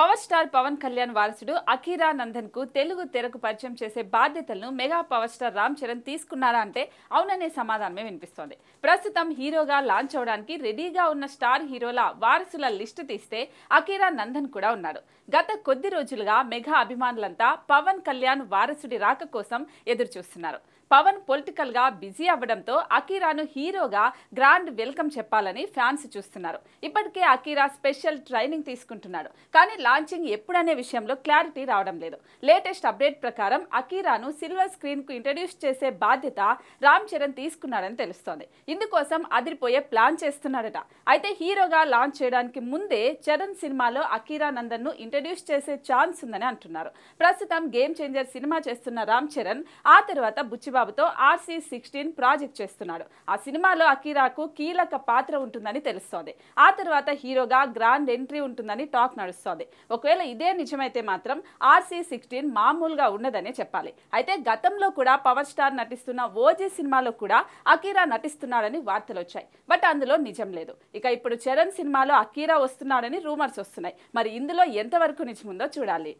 power star Pawan Kalyan వారసుడు అఖీరా నందన్ కు తెలుగు తెరకు పరిచయం చేసే బాధ్యతలను mega power star Ram Charan తీసుకున్నారా అంటే అవుననే సమాధానమే వినిపిస్తోంది ప్రస్తుతం హీరోగా లాంచ్ అవడానికి రెడీగా ఉన్న స్టార్ హీరోల వారసుల లిస్టు తీస్తే అఖీరా నందన్ కూడా ఉన్నారు గత కొద్ది రోజులుగా మెగా అభిమానులంతా పవన్ కళ్యాణ్ వారసుడి రాక కోసం ఎదురు చూస్తున్నారు పవన్ పొలిటికల్ గా బిజీ అవ్వడంతో అఖీరాను హీరోగా గ్రాండ్ వెల్కమ్ చెప్పాలని ఫ్యాన్స్ చూస్తున్నారు ఇప్పటికే అకీరా స్పెషల్ ట్రైనింగ్ తీసుకుంటున్నాడు కానీ లాంచింగ్ ఎప్పుడనే విషయంలో క్లారిటీ రావడం లేదు లేటెస్ట్ అప్డేట్ ప్రకారం అకీరాను సిల్వర్ స్క్రీన్కు ఇంట్రడ్యూస్ చేసే బాధ్యత రామ్ చరణ్ తీసుకున్నాడని తెలుస్తోంది ఇందుకోసం అదిరిపోయే ప్లాన్ చేస్తున్నాడట అయితే హీరోగా లాంచ్ చేయడానికి ముందే చరణ్ సినిమాలో అకీరా ను ఇంట్రడ్యూస్ చేసే ఛాన్స్ ఉందని అంటున్నారు ప్రస్తుతం గేమ్ చేంజర్ సినిమా చేస్తున్న రామ్ చరణ్ ఆ తర్వాత బుచ్చిబాబుతో ఆర్సీ సిక్స్టీన్ ప్రాజెక్ట్ చేస్తున్నాడు ఆ సినిమాలో అకీరాకు కీలక పాత్ర ఉంటుందని తెలుస్తోంది ఆ తర్వాత హీరోగా గ్రాండ్ ఎంట్రీ ఉంటుందని టాక్ నడుస్తోంది ఒకవేళ ఇదే నిజమైతే మాత్రం ఆర్సీ సిక్స్టీన్ మామూలుగా ఉన్నదనే చెప్పాలి అయితే గతంలో కూడా పవర్ స్టార్ నటిస్తున్న ఓజీ సినిమాలో కూడా అకీరా నటిస్తున్నాడని వార్తలు వచ్చాయి బట్ అందులో నిజం లేదు ఇక ఇప్పుడు చరణ్ సినిమాలో అకీరా వస్తున్నాడని రూమర్స్ వస్తున్నాయి మరి ఇందులో ఎంతవరకు నిజముందో చూడాలి